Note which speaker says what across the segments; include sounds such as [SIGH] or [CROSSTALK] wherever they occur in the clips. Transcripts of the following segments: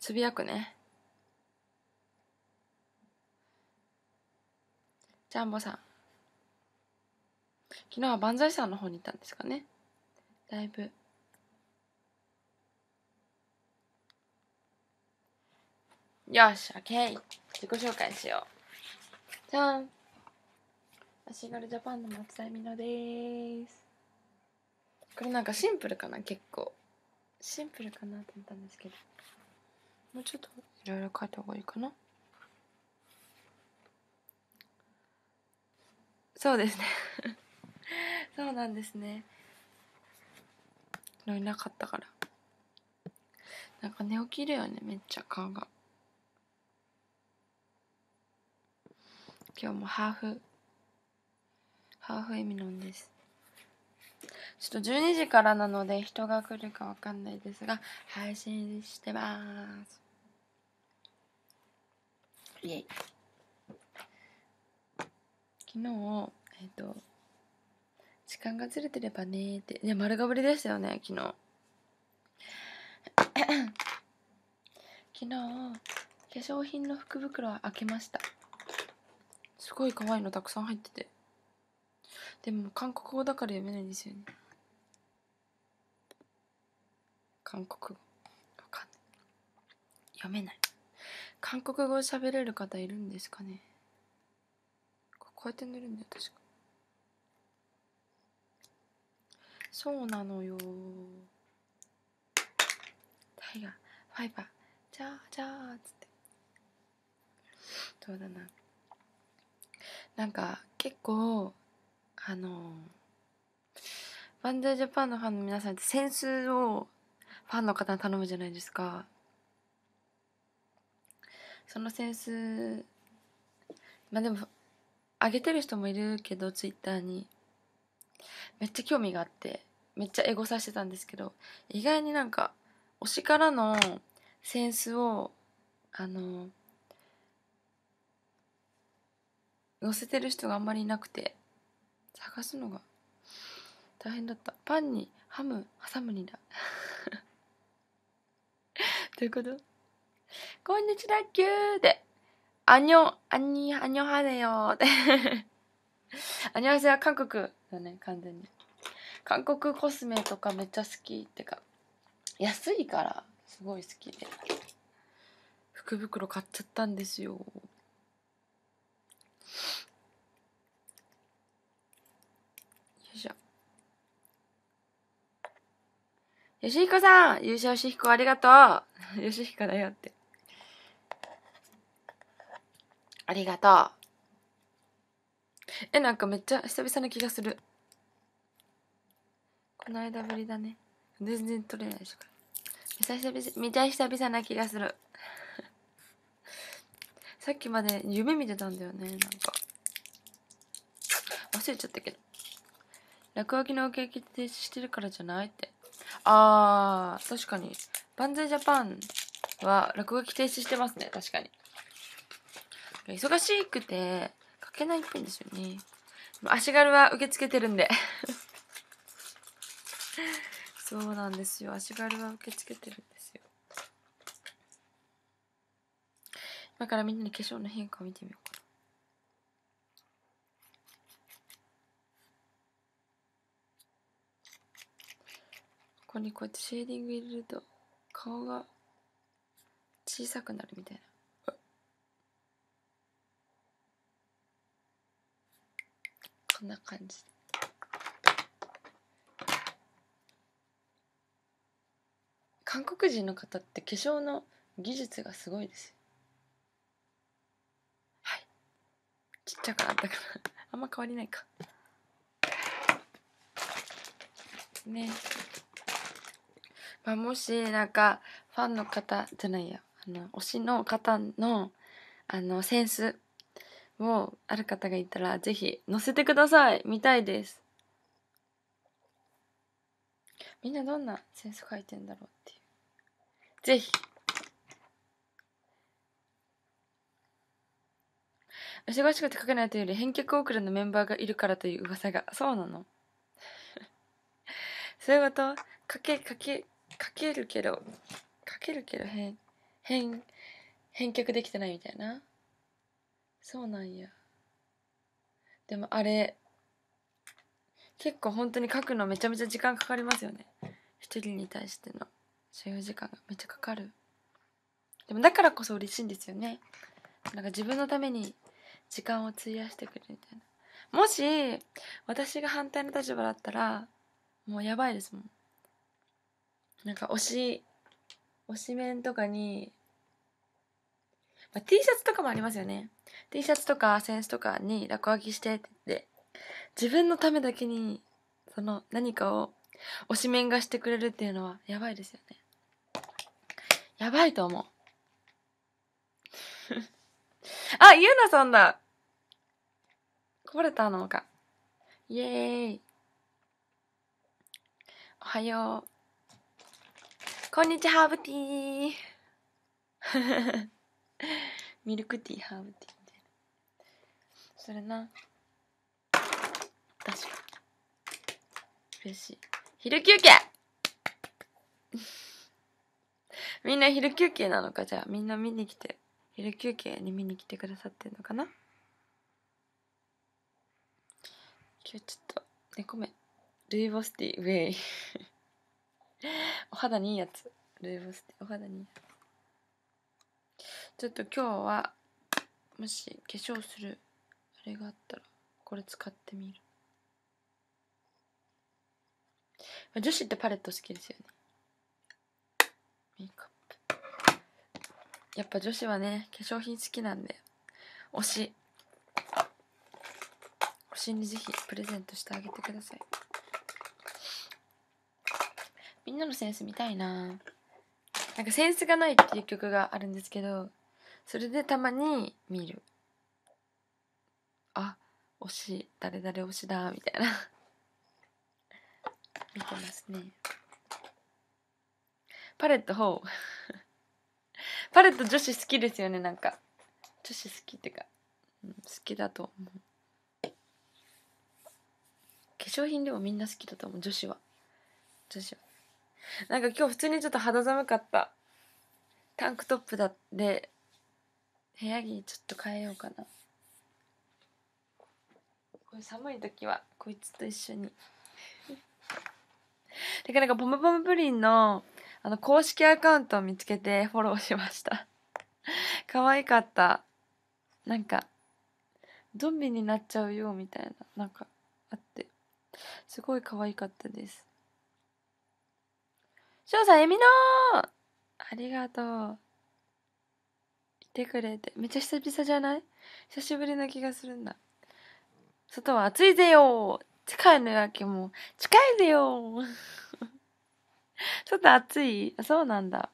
Speaker 1: つぶやくね。ジャンボさん。昨日は万歳さんの方にいたんですかね。ライブ。よし、オッケー。自己紹介しよう。じゃん足軽ジャパンの松田美乃です。これなんかシンプルかな、結構。シンプルかなと思ったんですけど。もうちょっといろいろ書いた方がいいかなそうですね [LAUGHS] そうなんですねいなかったからなんか寝起きるよねめっちゃ顔が今日もハーフハーフエミノンですちょっと12時からなので人が来るかわかんないですが、配信してます。イエイ。昨日、えっ、ー、と、時間がずれてればねって、ね、丸がぶりでしたよね、昨日。[COUGHS] 昨日、化粧品の福袋は開けました。すごい可愛いのたくさん入ってて。でも韓国語だから読めないんですよね韓国語わかんない読めない韓国語喋れる方いるんですかねこうやって塗るんだよ確かそうなのよタイガーファイバーじゃあじゃあつってどうだななんか結構あのンダージャパンのファンの皆さんってンスをファンの方に頼むじゃないですかその扇子まあでもあげてる人もいるけどツイッターにめっちゃ興味があってめっちゃエゴさしてたんですけど意外になんか推しからの扇子をあの載せてる人があんまりいなくて探すのが大変だったパンにハム挟むにだ [LAUGHS] どういうことこんにちはキューであにょあにあにょはねよであにょはせは韓国だね完全に韓国コスメとかめっちゃ好きってか安いからすごい好きで福袋買っちゃったんですよよしひこさん優勝しひこありがとう [LAUGHS] よしひこだよって。ありがとう。え、なんかめっちゃ久々な気がする。この間ぶりだね。全然取れないしめちゃ久々、めちゃ久々な気がする。[LAUGHS] さっきまで夢見てたんだよね、なんか。忘れちゃったけど。落書きのおけ入停止してるからじゃないって。あー、確かに。万全ジャパンは落書き停止してますね、確かに。忙しくて、書けないっぽいんですよね。足軽は受け付けてるんで [LAUGHS] そうなんですよ。足軽は受け付けてるんですよ。今からみんなに化粧の変化を見てみようか。こにこうやってシェーディング入れると顔が小さくなるみたいな。こんな感じ韓国人の方って化粧の技術がすごいですはいちっちゃくなったから [LAUGHS] あんま変わりないかねまあ、もしなんかファンの方じゃないやあの推しの方のあのセンスをある方がいたらぜひ載せてください見たいですみんなどんなセンス書いてんだろうっていうぜひ忙しくて書けないというより返却遅れのメンバーがいるからという噂がそうなの [LAUGHS] そういうこと書け書け書けるけど書けるけど返返返却できてないみたいなそうなんやでもあれ結構本当に書くのめちゃめちゃ時間かかりますよね一人に対しての所有時間がめっちゃかかるでもだからこそ嬉しいんですよねなんか自分のために時間を費やしてくれるみたいなもし私が反対の立場だったらもうやばいですもんなんか推し推しメンとかに、まあ、T シャツとかもありますよね T シャツとかセンスとかに落書きしてって言って自分のためだけにその何かを推しメンがしてくれるっていうのはやばいですよねやばいと思う [LAUGHS] あゆうなさんだこぼれたのかイエーイおはようこんにちはハーブティー [LAUGHS] ミルクティーハーブティーみたいなそれな確か嬉しい昼休憩 [LAUGHS] みんな昼休憩なのかじゃあみんな見に来て昼休憩に見に来てくださってるのかな今日ちょっと猫目ルイボスティーウェイ [LAUGHS] お肌にいいやつ。ルイボスティー、お肌にいいやつ。ちょっと今日は、もし化粧する、あれがあったら、これ使ってみる。女子ってパレット好きですよね。メイクアップ。やっぱ女子はね、化粧品好きなんで、推し、推しにぜひプレゼントしてあげてください。みんなのセンス見たいななんかセンスがないっていう曲があるんですけど、それでたまに見る。あ、推し、誰々推しだ、みたいな見てますね。パレットほう。パレット女子好きですよね、なんか。女子好きってか、うん、好きだと思う。化粧品でもみんな好きだと思う、女子は。女子は。なんか今日普通にちょっと肌寒かった。タンクトップだって、部屋着ちょっと変えようかな。これ寒い時はこいつと一緒に。て [LAUGHS] かなんかポムポムプリンのあの公式アカウントを見つけてフォローしました。可愛かった。なんか、ゾンビになっちゃうよみたいな、なんかあって、すごい可愛かったです。翔さん、えみのーありがとう。来てくれて。めっちゃ久々じゃない久しぶりな気がするんだ。外は暑いぜよ近いのよ、今も。近いぜよちょっと暑いあ、そうなんだ。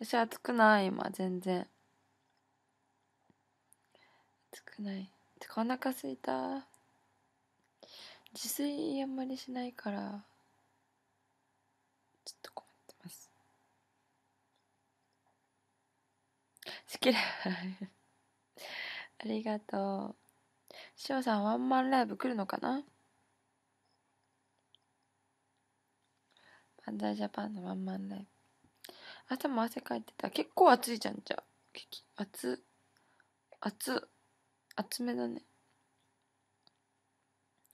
Speaker 1: 私暑くない、今、全然。暑くない。お腹すいた。自炊あんまりしないから。好きだ [LAUGHS] ありがとう翔さんワンマンライブ来るのかなンダージャパンのワンマンライブ朝も汗かいてた結構暑いじゃんじゃあ熱暑熱めだね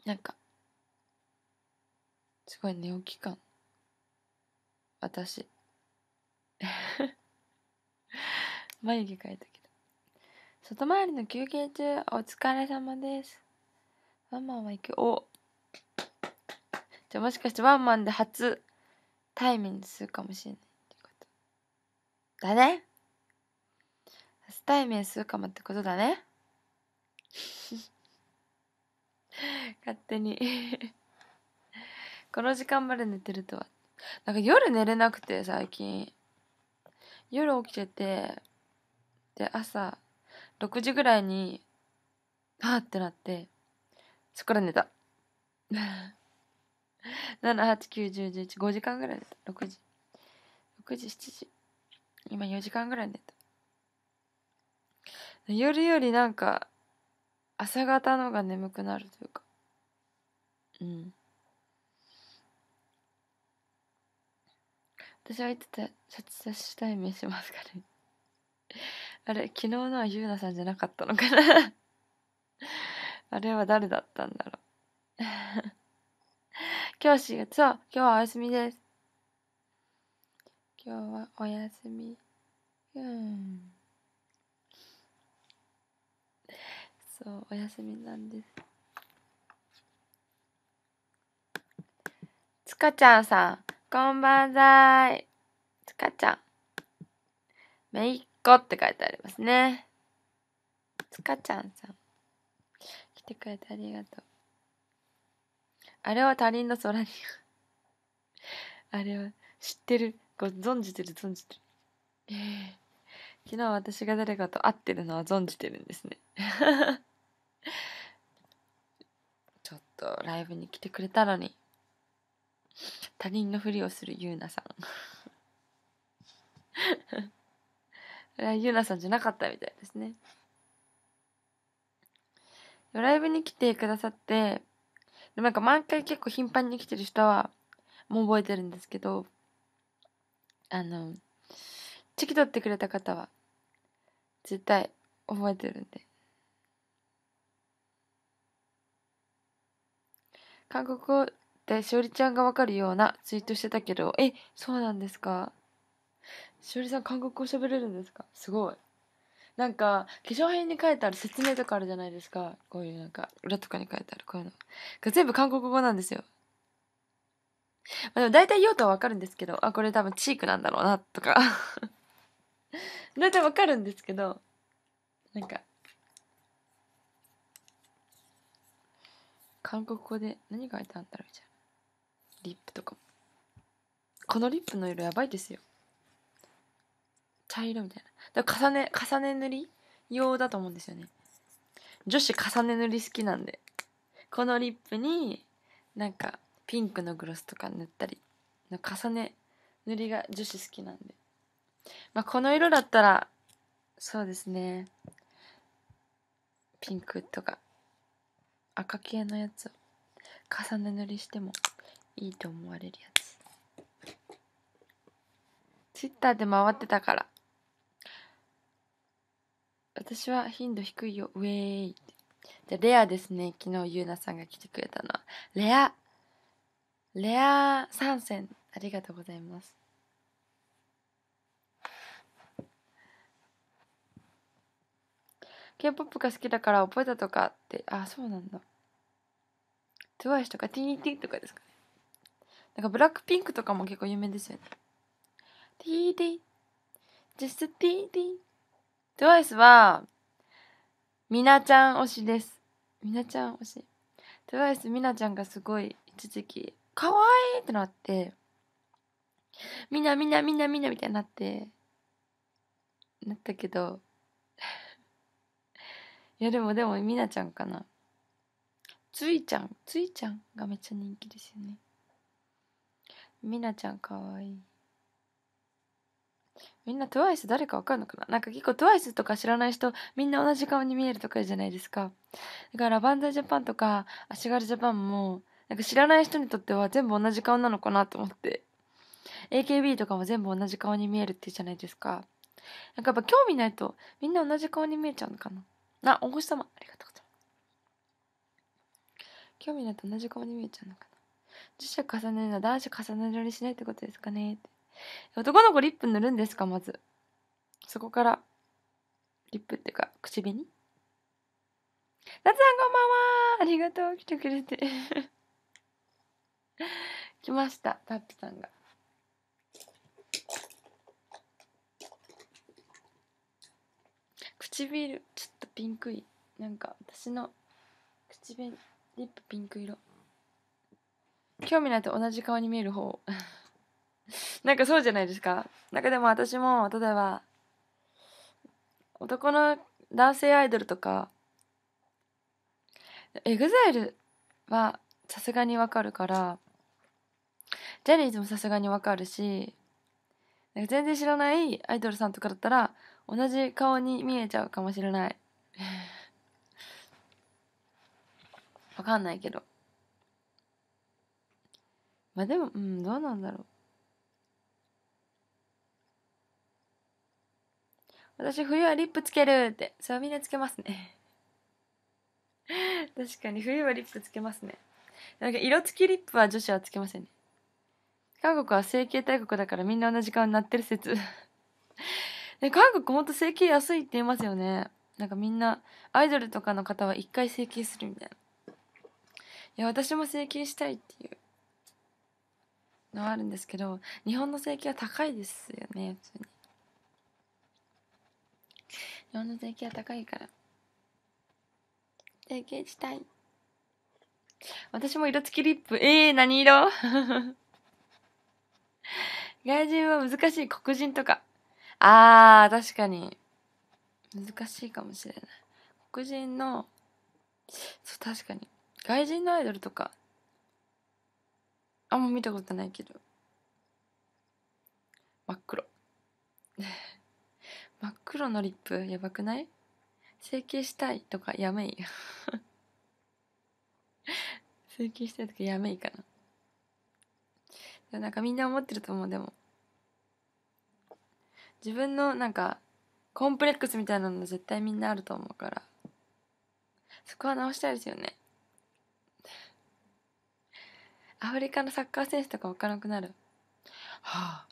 Speaker 1: なんかすごい寝起き感私 [LAUGHS] 眉毛描いたけど。外回りの休憩中、お疲れ様です。ワンマンは行く。おじゃあもしかしてワンマンで初対面するかもしれないってことだね初対面するかもってことだね [LAUGHS] 勝手にこの時間まで寝てるとはなんか夜寝れなくて最近夜起きててで、朝6時ぐらいに、パーってなって、そっから寝た。7、[LAUGHS] 8、9、10、11、5時間ぐらい寝た。6時。6時、7時。今4時間ぐらい寝た。夜よりなんか、朝方の方が眠くなるというか。うん。私はいつて、さしたい目しますかね。あれ、昨日のはゆうなさんじゃなかったのかな [LAUGHS] あれは誰だったんだろう日 [LAUGHS] 師月、そう、今日はお休みです。今日はお休み。うん。そう、お休みなんです。つかちゃんさん、こんばんざい。つかちゃん。めい子って書いてありますね。つかちゃんさん。来てくれてありがとう。あれは他人の空に。あれは知ってる。ご存じてる、存じてる。えー、昨日私が誰かと会ってるのは存じてるんですね。[LAUGHS] ちょっとライブに来てくれたのに。他人のふりをするゆうなさん。ゆなさんじゃなかったみたいですね。ライブに来てくださって、でもなんか毎回結構頻繁に来てる人は、もう覚えてるんですけど、あの、チキ取ってくれた方は、絶対覚えてるんで。韓国語でしおりちゃんがわかるようなツイートしてたけど、え、そうなんですかしおりさん韓国語喋れるんですかすごいなんか化粧品に書いてある説明とかあるじゃないですかこういうなんか裏とかに書いてあるこういうのが全部韓国語なんですよまあ、でも大体用途はわかるんですけどあこれ多分チークなんだろうなとか [LAUGHS] 大体わかるんですけどなんか韓国語で何書いてあったらみたいなリップとかもこのリップの色やばいですよ茶色みたいな。だ重ね、重ね塗り用だと思うんですよね。女子重ね塗り好きなんで。このリップに、なんか、ピンクのグロスとか塗ったり、の重ね塗りが女子好きなんで。まあ、この色だったら、そうですね。ピンクとか、赤系のやつを重ね塗りしてもいいと思われるやつ。ツイッターで回ってたから。私は頻度低いよ。ウェーイ。ゃレアですね。昨日、ゆうなさんが来てくれたのは。レアレア参戦。ありがとうございます。K-POP が好きだから覚えたとかって、あ、そうなんだ。TWICE とか TT とかですかね。なんかブラックピンクとかも結構有名ですよね。TD、just TD。TWICE は、みなちゃん推しです。みなちゃん推し。TWICE みなちゃんがすごい一時期、かわいいってなって、みなみなみなみなみたいになって、なったけど、いやでもでもみなちゃんかな。ついちゃん、ついちゃんがめっちゃ人気ですよね。みなちゃんかわいい。みんな TWICE 誰かわかるのかななんか結構 TWICE とか知らない人みんな同じ顔に見えるとかじゃないですか。だからバンザイジャパンとか足軽ジャパンもなんか知らない人にとっては全部同じ顔なのかなと思って。AKB とかも全部同じ顔に見えるってじゃないですか。なんかやっぱ興味ないとみんな同じ顔に見えちゃうのかな。あ、お星様ありがとうございます。興味ないと同じ顔に見えちゃうのかな。女社重ねるのは男子重ねるようにしないってことですかねって。男の子リップ塗るんですか、まず。そこから、リップっていうか、口紅夏さんこんばんはありがとう、来てくれて。[LAUGHS] 来ました、タップさんが。唇、ちょっとピンクい。なんか、私の唇、リップピンク色。興味ないと同じ顔に見える方。[LAUGHS] [LAUGHS] なんかそうじゃないですか。なんかでも私も、例えば、男の男性アイドルとか、エグザイルはさすがにわかるから、ジャニーズもさすがにわかるし、なんか全然知らないアイドルさんとかだったら、同じ顔に見えちゃうかもしれない。[LAUGHS] わかんないけど。まあでも、うん、どうなんだろう。私冬はリップつけるって。それはみんなつけますね。[LAUGHS] 確かに冬はリップつけますね。なんか色付きリップは女子はつけませんね。韓国は整形大国だからみんな同じ顔になってる説。[LAUGHS] 韓国ほんと整形安いって言いますよね。なんかみんな、アイドルとかの方は一回整形するみたいな。いや、私も整形したいっていうのはあるんですけど、日本の整形は高いですよね、普通に。日本の税金は高いから提携したい私も色付きリップええー、何色 [LAUGHS] 外人は難しい黒人とかあー確かに難しいかもしれない黒人のそう確かに外人のアイドルとかあんま見たことないけど真っ黒真っ黒のリップやばくない整形したいとかやめい [LAUGHS] 整形したいとかやめいかななんかみんな思ってると思うでも自分のなんかコンプレックスみたいなの絶対みんなあると思うからそこは直したいですよねアフリカのサッカー選手とかわからなくなるはあ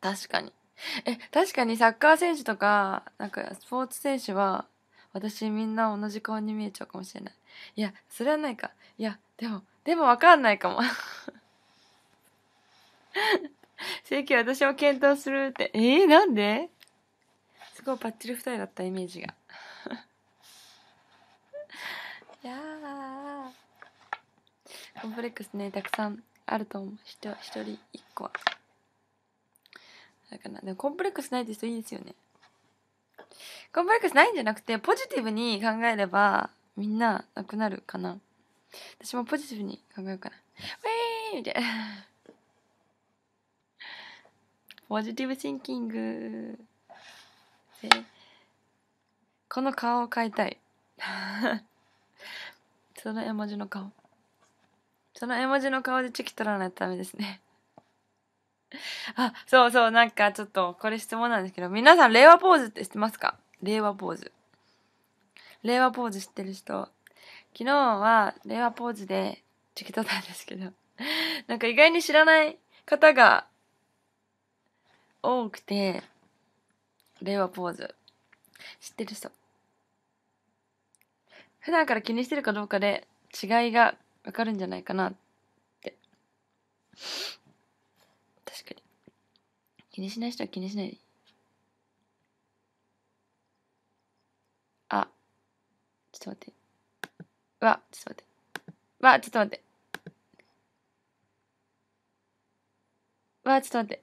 Speaker 1: 確かに [LAUGHS] え、確かにサッカー選手とか、なんかスポーツ選手は、私みんな同じ顔に見えちゃうかもしれない。いや、それはないか。いや、でも、でもわかんないかも。[LAUGHS] 正規私も検討するって。えー、なんですごいバッチリ二人だったイメージが。[LAUGHS] いやー。コンプレックスね、たくさんあると思う。一人一個は。だからでもコンプレックスないって人いいですよねコンプレックスないんじゃなくてポジティブに考えればみんななくなるかな私もポジティブに考えようかなウェーみたいポジティブシンキングこの顔を変えたい [LAUGHS] その絵文字の顔その絵文字の顔でチェキ取らないとダメですね [LAUGHS] あ、そうそう、なんかちょっと、これ質問なんですけど、皆さん、令和ポーズって知ってますか令和ポーズ。令和ポーズ知ってる人。昨日は、令和ポーズで、チケットたんですけど、[LAUGHS] なんか意外に知らない方が、多くて、令和ポーズ。知ってる人。普段から気にしてるかどうかで、違いがわかるんじゃないかなって。気にしない人は気にしない。あ、ちょっと待って。うわ、ちょっと待って。わ、ちょっと待って。わ、ちょっと待って。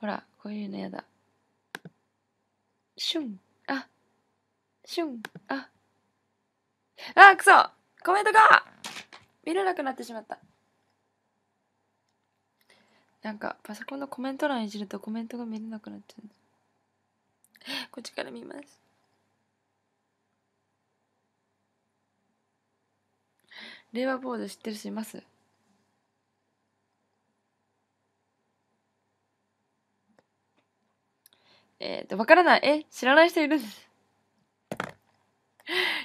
Speaker 1: ほら、こういうのやだ。シュン、あ、シュン、あ。あ、くそコメントが見れなくなってしまった。なんかパソコンのコメント欄いじるとコメントが見れなくなっちゃうんです。[LAUGHS] こっちから見ます。令和ポーズ知ってる人いますえっ、ー、と、わからない。え知らない人いるんです。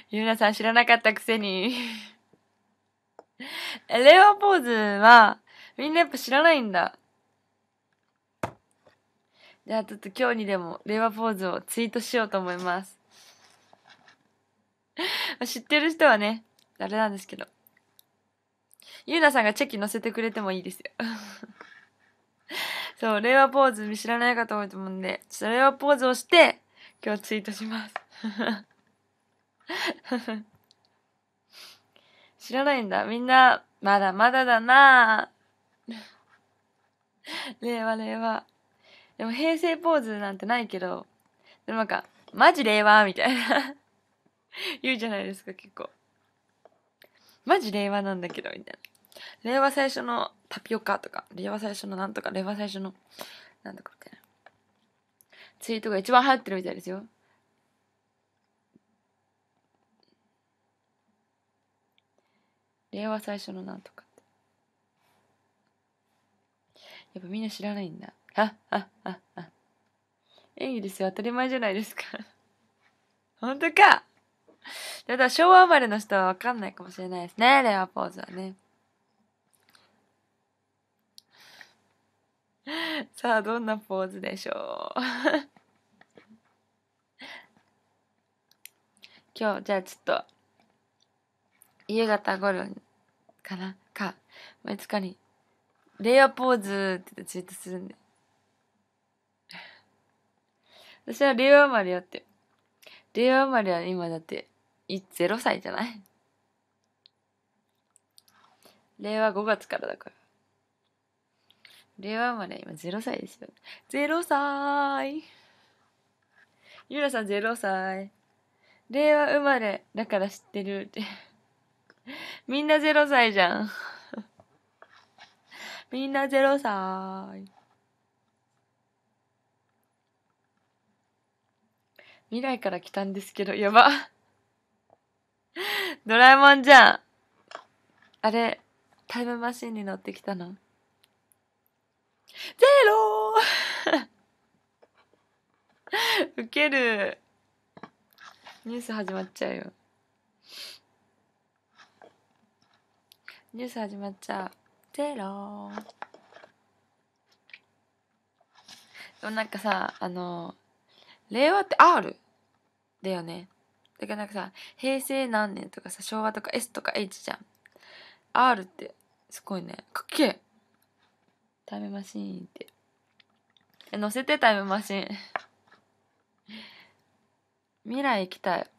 Speaker 1: ゆうなさん知らなかったくせに [LAUGHS] 令和ポーズは、みんなやっぱ知らないんだ。じゃあちょっと今日にでも令和ポーズをツイートしようと思います。[LAUGHS] 知ってる人はね、あれなんですけど。ゆうなさんがチェキ載せてくれてもいいですよ。[LAUGHS] そう、令和ポーズ知らない方多いと思うんで、ちょっと令和ポーズをして、今日ツイートします。[LAUGHS] 知らないんだ。みんな、まだまだだなぁ。令和令和。でも平成ポーズなんてないけど、でもなんか、マジ令和みたいな [LAUGHS] 言うじゃないですか、結構。マジ令和なんだけど、みたいな。令和最初のタピオカとか、令和最初のなんとか、令和最初のなんとかみたいな。ツイートが一番流行ってるみたいですよ。令和最初のなんとかって。やっぱみんな知らないんだ。はははは。演技ですよ。当たり前じゃないですか。[LAUGHS] 本当かただ、昭和生まれの人はわかんないかもしれないですね。レアポーズはね。[LAUGHS] さあ、どんなポーズでしょう。[LAUGHS] 今日、じゃあちょっと、夕方頃かなか、いつかに、レアポーズってツイートするんで。私は令和生まれやって。令和生まれは今だって、0歳じゃない令和5月からだから。令和生まれ今0歳ですよ。0歳ゆらさん0歳。令和生まれだから知ってるって。みんな0歳じゃん。みんな0歳。未来から来たんですけど、やば。[LAUGHS] ドラえもんじゃん。あれ、タイムマシンに乗ってきたのゼロー [LAUGHS] ウケる。ニュース始まっちゃうよ。ニュース始まっちゃう。ゼロー。でもなんかさ、あの、令和って R? だよね。だからなんかさ、平成何年とかさ、昭和とか S とか H じゃん。R って、すごいね。かっけえタイムマシーンって。え、乗せてタイムマシーン。[LAUGHS] 未来行きたい。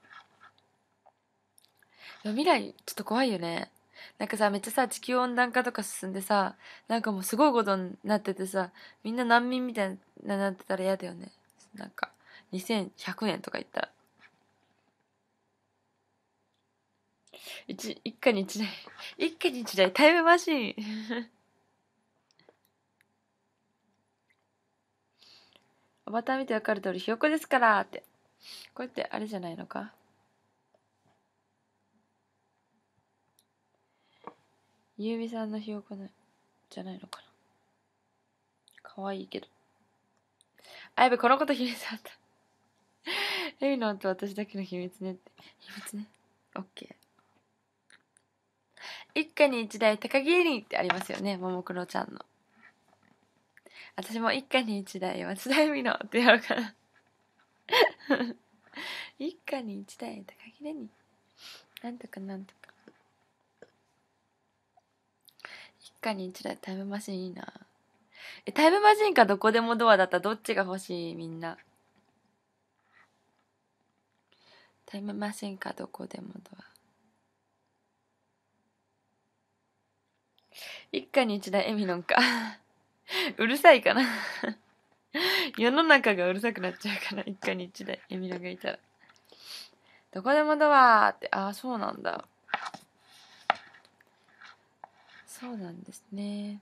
Speaker 1: いや、未来、ちょっと怖いよね。なんかさ、めっちゃさ、地球温暖化とか進んでさ、なんかもうすごいことになっててさ、みんな難民みたいになってたら嫌だよね。なんか、2100年とか言ったら。一、一家に一台、一家に一台タイムマシンアバター見てわかる通り、ひよこですからって。こうやってあれじゃないのかゆうみさんのひよこの、じゃないのかな。かわいいけど。あ、やべ、このこと秘密あった。エ [LAUGHS] ミノンと私だけの秘密ねって。秘密ね。オッケー。一家に一台高木エリンってありますよね、ももクロちゃんの。私も一家に一台松田由美のってやろうかな [LAUGHS] 一家に一台高木レニなんとかなんとか。一家に一台タイムマシンいいな。え、タイムマシンかどこでもドアだったらどっちが欲しいみんな。タイムマシンかどこでもドア。一家に一台エミノンか。うるさいかな世の中がうるさくなっちゃうから、一家に一台エミノンがいたら。どこでもドアって、ああ、そうなんだ。そうなんですね。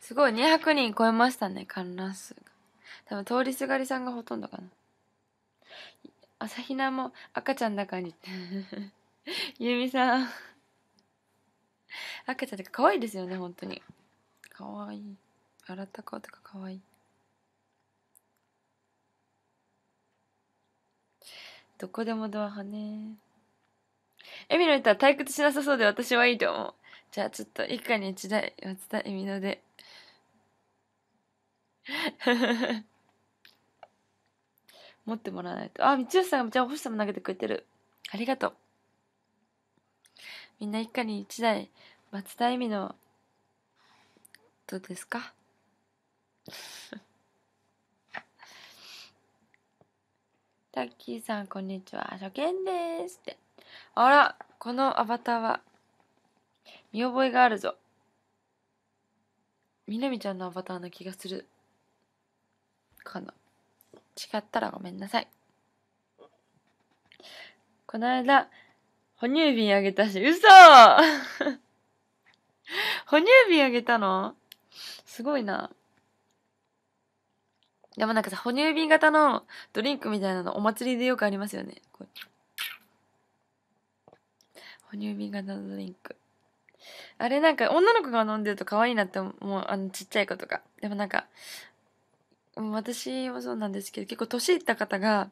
Speaker 1: すごい、200人超えましたね、観覧数が。多分通りすがりさんがほとんどかな。朝比奈も赤ちゃんだかに。ゆ [LAUGHS] みさん。赤ちゃんてか可愛いですよね、本当に。可愛い。洗った顔とか可愛い。どこでもドア派ね。エミのたら退屈しなさそうで私はいいと思う。じゃあちょっと一家に一台、松田エミので。[LAUGHS] 持ってもらわないと。あ、道吉さんがじゃあ星様投げてくれてる。ありがとう。みんな一家に一台、松田恵美の、どうですか [LAUGHS] タッキーさん、こんにちは。初見ですって。あら、このアバターは、見覚えがあるぞ。みなみちゃんのアバターの気がする。かな。違ったらごめんなさい。この間、哺乳瓶あげたし、嘘 [LAUGHS] 哺乳瓶あげたのすごいな。でもなんかさ、哺乳瓶型のドリンクみたいなのお祭りでよくありますよね。哺乳瓶型のドリンク。あれなんか女の子が飲んでると可愛いなって思う、あのちっちゃい子とか。でもなんか、私もそうなんですけど、結構年いった方が、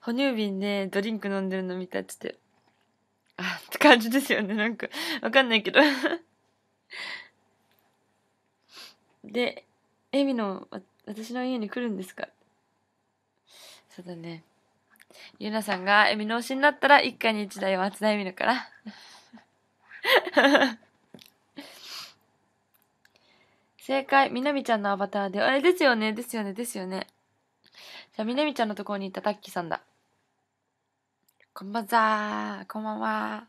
Speaker 1: 哺乳瓶でドリンク飲んでるの見たってて、あ、って感じですよね。なんか、わかんないけど [LAUGHS] で、エミの、私の家に来るんですかそうだね。ゆなさんがエミの推しになったら、一家に一台は松田エミのから。正解。みなみちゃんのアバターで。あれですよね、ですよね、ですよね。じゃあ、みなみちゃんのところにいたタッキーさんだ。こんばんざー。こんばんは。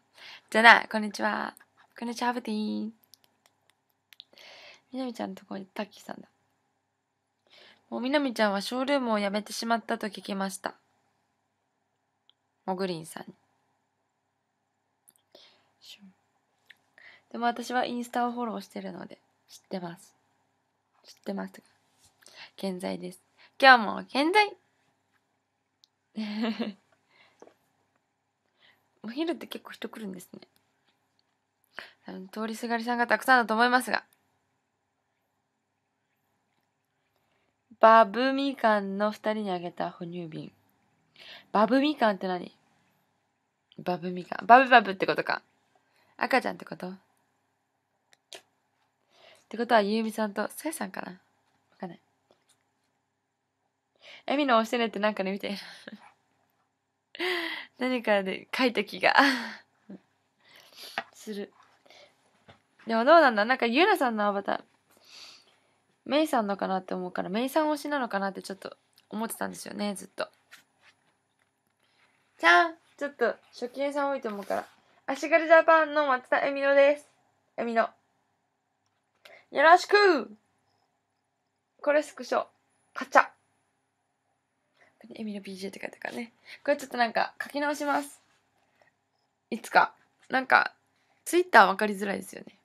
Speaker 1: じゃない。こんにちは。こんにちは、ハブティーン。みなみちゃんのところにいたタッキーさんだ。もうみなみちゃんはショールームを辞めてしまったと聞きました。モグリンさんに。でも私はインスタをフォローしてるので知ってます。知ってますか健在です。今日も健在 [LAUGHS] お昼って結構人来るんですね。通りすがりさんがたくさんだと思いますが。バブみかんの二人にあげた哺乳瓶。バブみかんって何バブみかん。バブバブってことか。赤ちゃんってことってことは、ゆうみさんと、さやさんかなわかんない。えみのおしてねってなんかね、みたいな。[LAUGHS] 何かで書いた気が [LAUGHS] する。でもどうなんだなんか、ゆうなさんのアバター、めいさんのかなって思うから、めいさん推しなのかなってちょっと思ってたんですよね、ずっと。じゃんちょっと、初見さん多いと思うから。足軽ジャパンの松田恵美乃です。恵美乃。よろしくこれスクショ。カチャ。エミの BJ って書いてあるからね。これちょっとなんか書き直します。いつか。なんか、ツイッターわかりづらいですよね。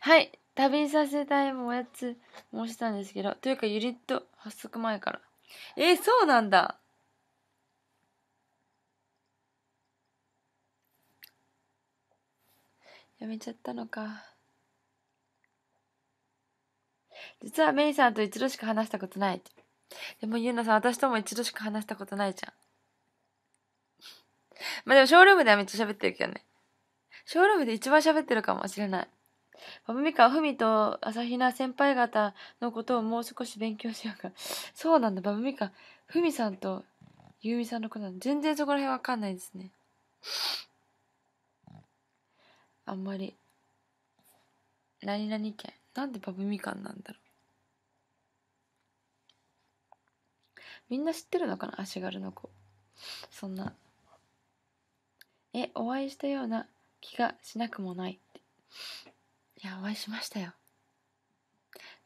Speaker 1: はい。旅させたいもおやつ申したんですけど、というかユニット発足前から。えー、そうなんだ。やめちゃったのか。実はメイさんと一度しか話したことない。でもゆーなさん、私とも一度しか話したことないじゃん。まあでもショールームではめっちゃ喋ってるけどね。ショールームで一番喋ってるかもしれない。パブミカ、ふみと朝比奈先輩方のことをもう少し勉強しようか。そうなんだ、バブミカ。ふみさんとゆうみさんのことなの。全然そこら辺わかんないですね。あんまり何々県なんでバブみかんなんだろうみんな知ってるのかな足軽の子そんなえお会いしたような気がしなくもないっていやお会いしましたよ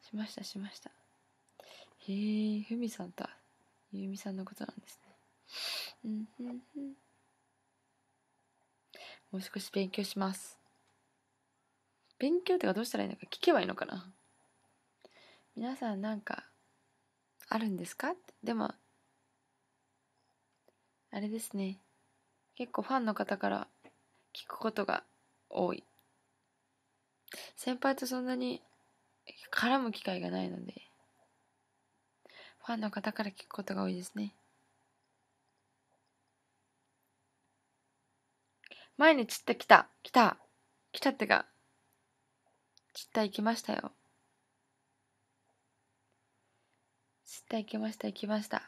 Speaker 1: しましたしましたへえふみさんとゆうみさんのことなんですねうんうんうんもう少し勉強します勉強とかどうしたらいいのか聞けばいいのかな皆さんなんかあるんですかでもあれですね結構ファンの方から聞くことが多い先輩とそんなに絡む機会がないのでファンの方から聞くことが多いですね毎日って来た来た来たってか実た行きましたよ実た行きました行きました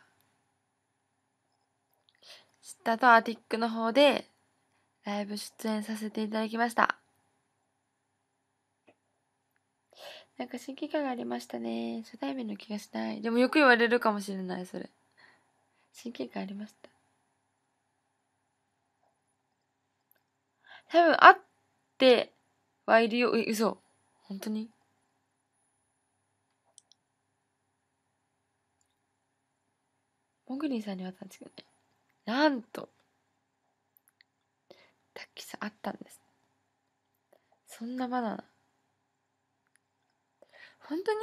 Speaker 1: ちったとアティックの方でライブ出演させていただきましたなんか新規会がありましたね初対面の気がしないでもよく言われるかもしれないそれ新規会ありました多分会ってはいるよえ嘘本当にモグリンさんにはあったんですけどねなんとたっきさんあったんですそんなバナナ本当に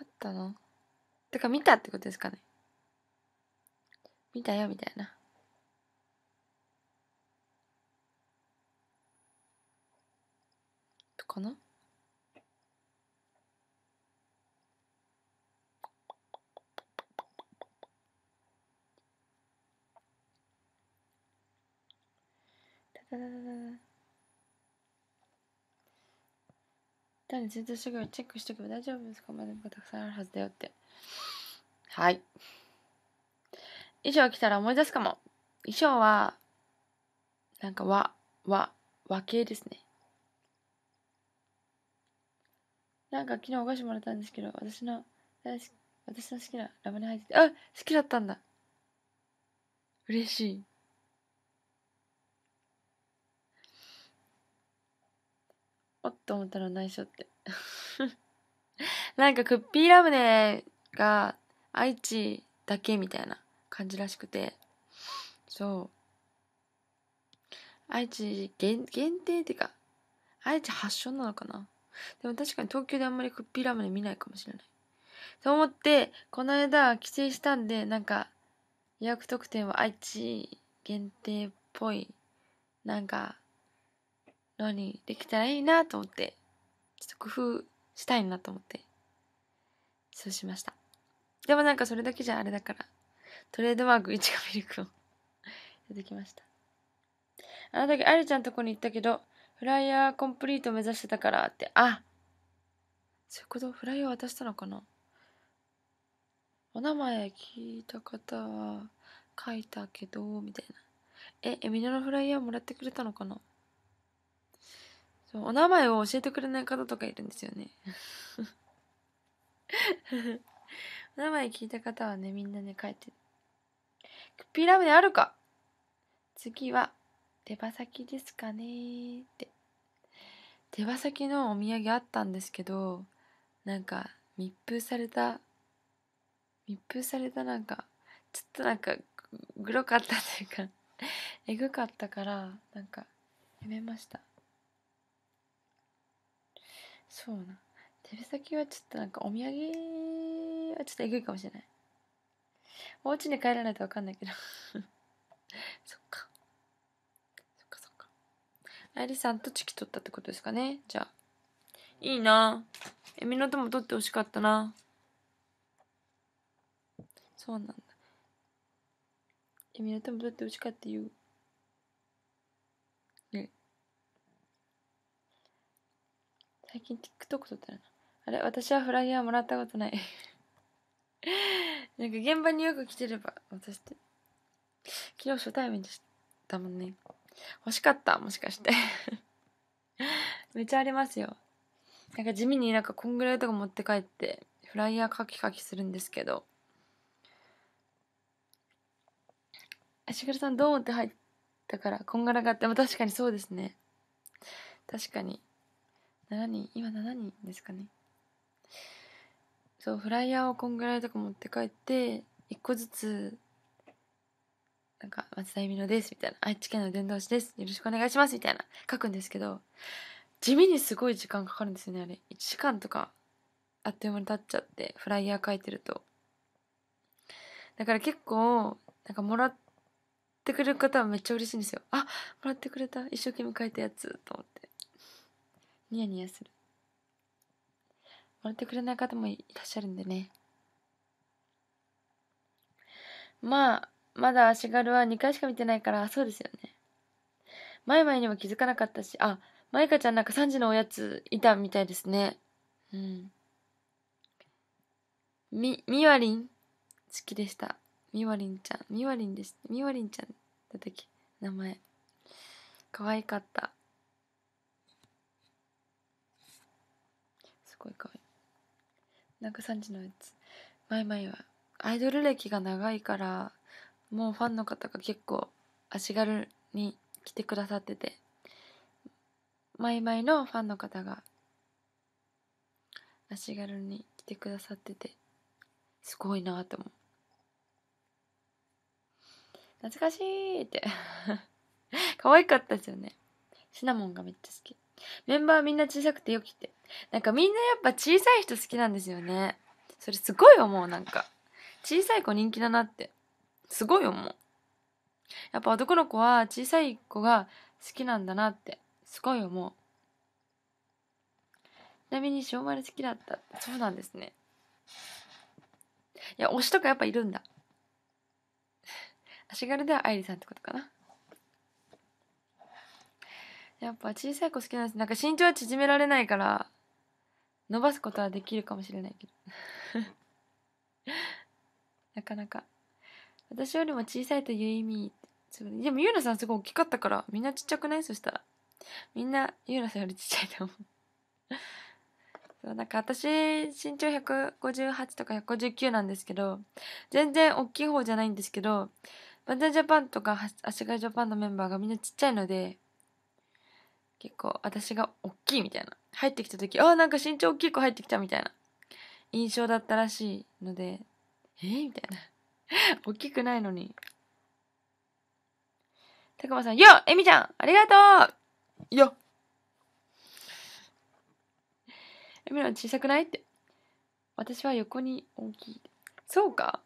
Speaker 1: あったのてか見たってことですかね見たよみたいなかな単にツイートしチェックしてけば大丈夫ですかまだたくさんあるはずだよって。はい。衣装着たら思い出すかも。衣装は、なんか和、和、和系ですね。なんか昨日お菓子もらったんですけど、私の私の好きなラムネ入ってて、あ好きだったんだ嬉しい。おっと思ったら内緒って。[LAUGHS] なんかクッピーラムネが愛知だけみたいな感じらしくて、そう。愛知限限定っていうか、愛知発祥なのかなでも確かに東京であんまりクッピーラムン見ないかもしれない。と思って、この間帰省したんで、なんか、予約特典は愛知限定っぽい、なんか、のにできたらいいなと思って、ちょっと工夫したいなと思って、そうしました。でもなんかそれだけじゃあれだから、トレードマークいちごミルクを出 [LAUGHS] てきました。あの時、ありちゃんとこに行ったけど、フライヤーコンプリート目指してたからって、あそういうことフライヤー渡したのかなお名前聞いた方は書いたけど、みたいな。え、エミネのフライヤーもらってくれたのかなそう、お名前を教えてくれない方とかいるんですよね。[LAUGHS] お名前聞いた方はね、みんなね、書いてる。クッピーラムネあるか次は、手羽先ですかねって手羽先のお土産あったんですけどなんか密封された密封されたなんかちょっとなんかグロかったというかえぐ [LAUGHS] かったからなんかやめましたそうな手羽先はちょっとなんかお土産はちょっとえぐいかもしれないお家に帰らないと分かんないけど [LAUGHS] ありさんとチキ取ったってことですかね。じゃあ。いいなえみのとも取ってほしかったなそうなんだ。えみのとも取ってほしかったよ。ね。最近 TikTok 撮ったらな。あれ私はフライヤーもらったことないなんか現場によく来てれば、私って。昨日初対面でしたもんね。欲しかったもしかして [LAUGHS] めっちゃありますよなんか地味になんかこんぐらいとか持って帰ってフライヤーカキカキするんですけど足軽さんどう思って入ったからこんがらがっても確かにそうですね確かに7人今7人ですかねそうフライヤーをこんぐらいとか持って帰って1個ずつなんか、松田由美乃です、みたいな、愛知県の伝道師です、よろしくお願いします、みたいな、書くんですけど、地味にすごい時間かかるんですよね、あれ。1時間とか、あっという間に経っちゃって、フライヤー書いてると。だから結構、なんかもらってくれる方はめっちゃ嬉しいんですよ。あ、もらってくれた。一生懸命書いたやつ。と思って。ニヤニヤする。もらってくれない方もいらっしゃるんでね。まあ、まだ足軽は2回しか見てないから、そうですよね。前々にも気づかなかったし、あ、マイカちゃんなんか3時のおやついたみたいですね。うん。み、みわりん好きでした。みわりんちゃん。みわりんです。みわりんちゃんだったっけ名前。可愛かった。すごい可愛い。なんか3時のやつ。前々は。アイドル歴が長いから、もうファンの方が結構足軽に来てくださってて、マイマイのファンの方が足軽に来てくださってて、すごいなと思う。懐かしいって [LAUGHS] 可愛かったですよね。シナモンがめっちゃ好き。メンバーみんな小さくてよくて。なんかみんなやっぱ小さい人好きなんですよね。それすごい思う、なんか。小さい子人気だなって。すごい思う。やっぱ男の子は小さい子が好きなんだなって、すごい思う。ちなみに小丸好きだった。そうなんですね。いや、推しとかやっぱいるんだ。足軽では愛理さんってことかな。やっぱ小さい子好きなんです。なんか身長は縮められないから、伸ばすことはできるかもしれないけど。[LAUGHS] なかなか。私よりも小さいという意味。でも、ゆうなさんすごい大きかったから、みんなちっちゃくないそしたら。みんな、ゆうなさんよりちっちゃいと思う。[LAUGHS] そう、なんか私、身長158とか159なんですけど、全然大きい方じゃないんですけど、バンザジャパンとか、足がジャパンのメンバーがみんなちっちゃいので、結構私が大きいみたいな。入ってきた時、ああ、なんか身長大きい子入ってきたみたいな印象だったらしいので、えー、みたいな。[LAUGHS] 大きくないのに。たくまさん、よえみちゃんありがとうよえみん小さくないって。私は横に大きい。そうか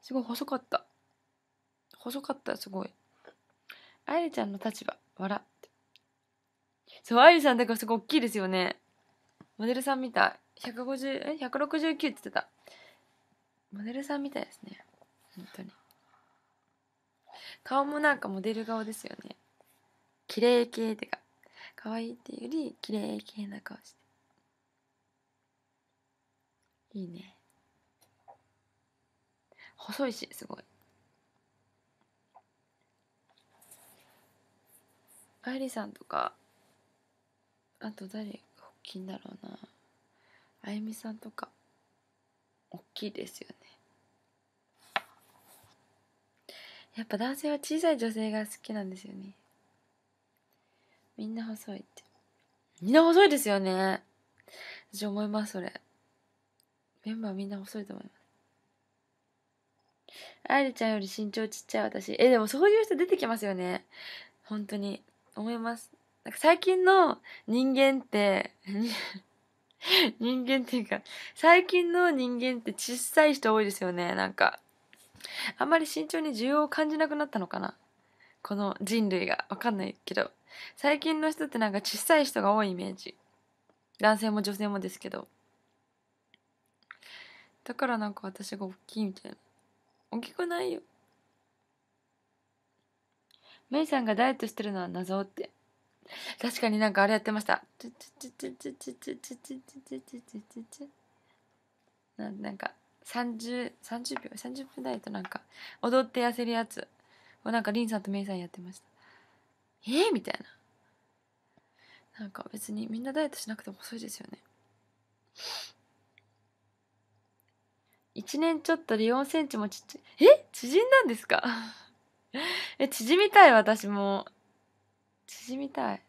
Speaker 1: すごい細かった。細かった、すごい。あいりちゃんの立場、笑って。そう、あいりさんだからすごい大きいですよね。モデルさんみたい。150、え ?169 って言ってた。モデルさんみたいですね。本当に顔もなんかモデル顔ですよね綺麗系ってか可愛いっていうより綺麗系な顔していいね細いしすごい愛梨さんとかあと誰大きいんだろうなあゆみさんとか大きいですよねやっぱ男性は小さい女性が好きなんですよねみんな細いってみんな細いですよね私思いますそれメンバーみんな細いと思います愛理ちゃんより身長ちっちゃい私えでもそういう人出てきますよね本当に思いますなんか最近の人間って [LAUGHS] 人間っていうか、最近の人間って小さい人多いですよね、なんか。あんまり慎重に需要を感じなくなったのかなこの人類が。わかんないけど。最近の人ってなんか小さい人が多いイメージ。男性も女性もですけど。だからなんか私が大きいみたいな。大きくないよ。メイさんがダイエットしてるのは謎って。確かになんかあれやってました。ちなんか。30, 30秒30分ダイエットなんか踊って痩せるやつをなんかリンさんとメイさんやってましたえー、みたいななんか別にみんなダイエットしなくても遅いですよね1年ちょっとで4センチもちっちゃいえ縮んだんですか [LAUGHS] え縮みたい私も縮みたい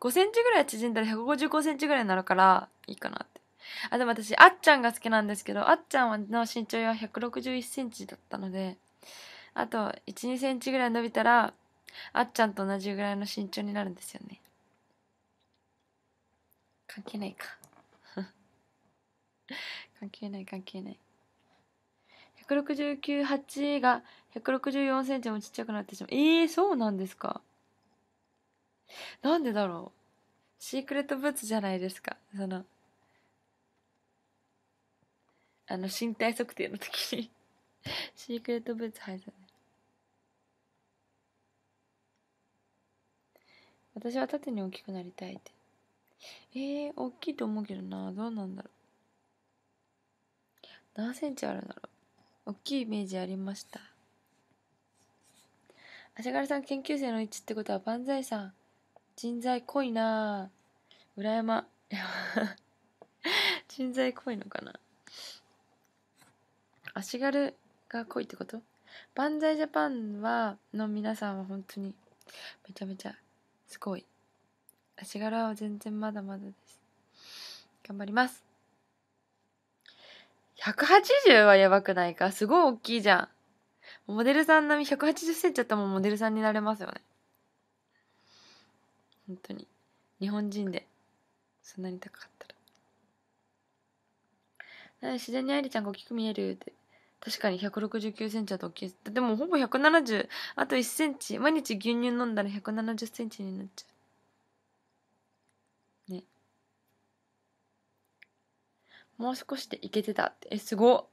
Speaker 1: 5センチぐらい縮んだら155センチぐらいになるからいいかなってあ、でも私、あっちゃんが好きなんですけど、あっちゃんの身長は161センチだったので、あと1、2センチぐらい伸びたら、あっちゃんと同じぐらいの身長になるんですよね。関係ないか関係ない関係ない。169、8が164センチもちっちゃくなってしまう。ええー、そうなんですか。なんでだろう。シークレットブーツじゃないですか。その、あの、身体測定の時に [LAUGHS] シークレットブーツ履いたね。私は縦に大きくなりたいって。ええー、大きいと思うけどな。どうなんだろう。何センチあるんだろう。大きいイメージありました。足軽さん研究生の位置ってことは万歳さん。人材濃いならやま。[LAUGHS] 人材濃いのかな足軽が濃いってことバンザイジャパンは、の皆さんは本当に、めちゃめちゃ、すごい。足柄は全然まだまだです。頑張ります。180はやばくないかすごい大きいじゃん。モデルさん並み180センチあったもモデルさんになれますよね。本当に。日本人で、そんなに高かったら。自然に愛理ちゃんが大きく見えるって。確かに169センチだと大きいです。でもほぼ170、あと1センチ。毎日牛乳飲んだら170センチになっちゃう。ね。もう少しでいけてたって。え、すご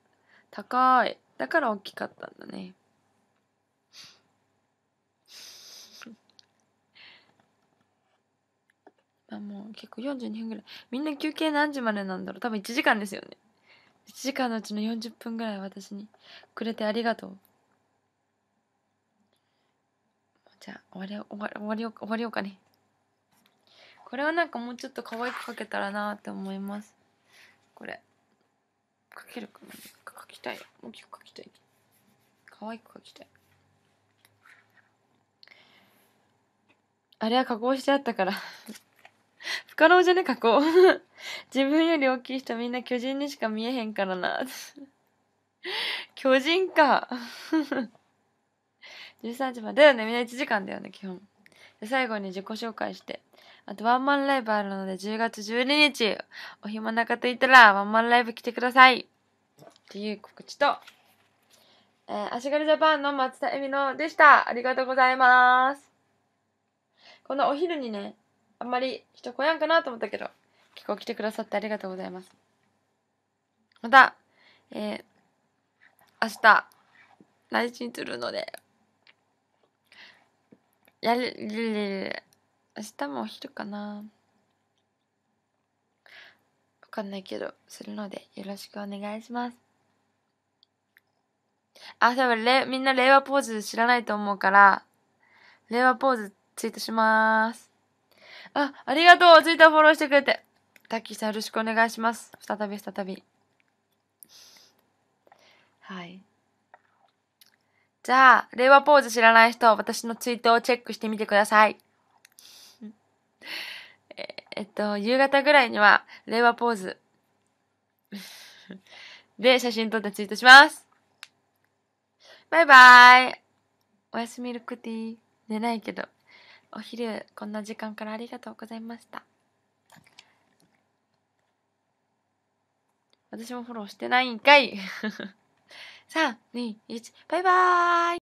Speaker 1: 高い。だから大きかったんだね。[LAUGHS] あもう結構42分ぐらい。みんな休憩何時までなんだろう多分1時間ですよね。1時間のうちの40分ぐらい私にくれてありがとう。じゃあ終わり終わ終わり終わりようかね。これはなんかもうちょっと可愛く描けたらなって思います。これ。描けるかな描きたい。大きく描きたい。可愛く描きたい。あれは加工してあったから不可能じゃね、過去。[LAUGHS] 自分より大きい人みんな巨人にしか見えへんからな。巨人か。13 [LAUGHS] 時までだよね。みんな1時間だよね、基本。で最後に自己紹介して。あとワンマンライブあるので10月12日、お暇な方いたらワンマンライブ来てください。っていう告知と、えー、足軽ジャパンの松田恵美乃でした。ありがとうございます。このお昼にね、あんまり人来やんかなと思ったけど、結構来てくださってありがとうございます。また、えー、明日、来日するので、やる、明日もお昼かな。わかんないけど、するので、よろしくお願いします。あ、多分、れ、みんな令和ポーズ知らないと思うから、令和ポーズツイートしまーす。あ、ありがとうツイッターフォローしてくれて。タッキーさんよろしくお願いします。再び再び。はい。じゃあ、令和ポーズ知らない人、私のツイートをチェックしてみてください。ええっと、夕方ぐらいには、令和ポーズ [LAUGHS] で、写真撮ってツイートします。バイバイ。おやすみルクティー。寝ないけど。お昼こんな時間からありがとうございました私もフォローしてないんかい321 [LAUGHS] バイバーイ